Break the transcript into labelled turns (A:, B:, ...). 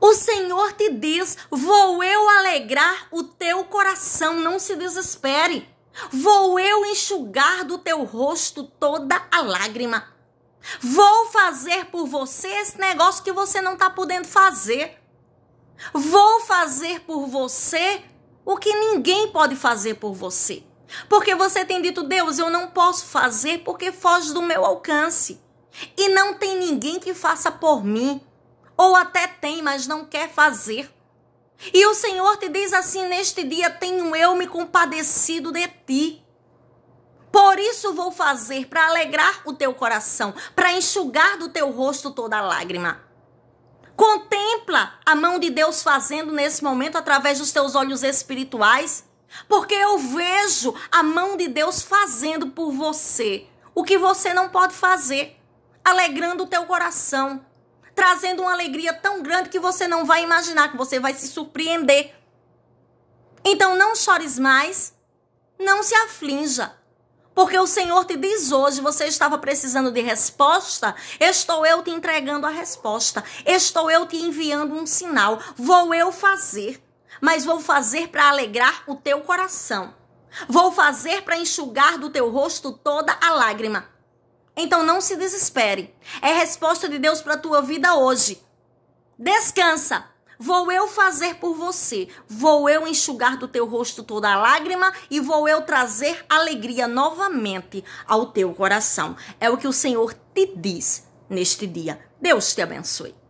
A: O Senhor te diz: Vou eu alegrar o teu coração, não se desespere. Vou eu enxugar do teu rosto toda a lágrima. Vou fazer por você esse negócio que você não está podendo fazer. Vou fazer por você o que ninguém pode fazer por você. Porque você tem dito, Deus, eu não posso fazer porque foge do meu alcance. E não tem ninguém que faça por mim. Ou até tem, mas não quer fazer. E o Senhor te diz assim: Neste dia tenho eu me compadecido de ti. Por isso vou fazer para alegrar o teu coração, para enxugar do teu rosto toda lágrima. Contempla a mão de Deus fazendo nesse momento através dos teus olhos espirituais, porque eu vejo a mão de Deus fazendo por você o que você não pode fazer, alegrando o teu coração, trazendo uma alegria tão grande que você não vai imaginar, que você vai se surpreender. Então não chores mais, não se aflinja. Porque o Senhor te diz hoje, você estava precisando de resposta, estou eu te entregando a resposta, estou eu te enviando um sinal, vou eu fazer, mas vou fazer para alegrar o teu coração, vou fazer para enxugar do teu rosto toda a lágrima. Então não se desespere. É resposta de Deus para a tua vida hoje. Descansa. Vou eu fazer por você. Vou eu enxugar do teu rosto toda a lágrima e vou eu trazer alegria novamente ao teu coração. É o que o Senhor te diz neste dia. Deus te abençoe.